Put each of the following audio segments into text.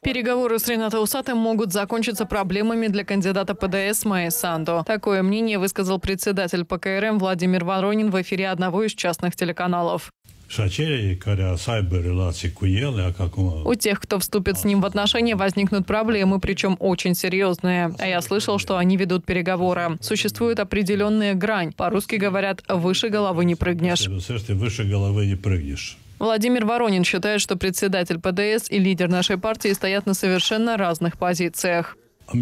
Переговоры с Рената Усатым могут закончиться проблемами для кандидата ПДС Майи Санду. Такое мнение высказал председатель ПКРМ Владимир Воронин в эфире одного из частных телеканалов. А У тех, кто вступит с ним в отношения, возникнут проблемы, причем очень серьезные. А я слышал, что они ведут переговоры. Существует определенная грань. По-русски говорят «выше головы не прыгнешь». Выше головы не прыгнешь. Владимир Воронин считает, что председатель ПДС и лидер нашей партии стоят на совершенно разных позициях. Э,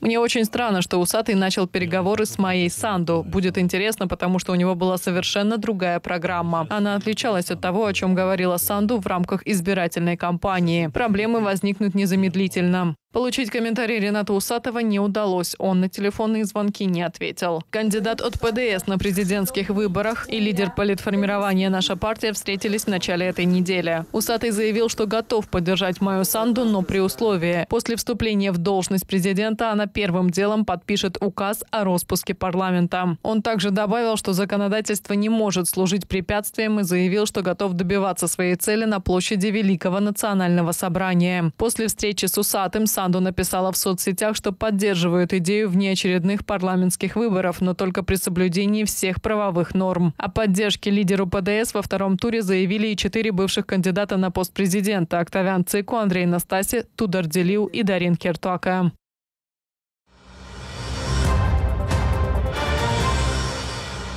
Мне очень странно, что Усатый начал переговоры с моей Санду. Будет интересно, потому что у него была совершенно другая программа. Она отличалась от того, о чем говорила Санду в рамках избирательной кампании. Проблемы возникнут незамедлительно. Получить комментарий Рената Усатова не удалось. Он на телефонные звонки не ответил. Кандидат от ПДС на президентских выборах и лидер политформирования «Наша партия» встретились в начале этой недели. Усатый заявил, что готов поддержать Маю Санду, но при условии. После вступления в должность президента она первым делом подпишет указ о распуске парламента. Он также добавил, что законодательство не может служить препятствием и заявил, что готов добиваться своей цели на площади Великого национального собрания. После встречи с Усатым Санду написала в соцсетях, что поддерживают идею внеочередных парламентских выборов, но только при соблюдении всех правовых норм. О поддержке лидеру ПДС во втором туре заявили и четыре бывших кандидата на пост президента – Октавиан Цику, Андрей Настаси, Тудор Делил и Дарин Кертуака.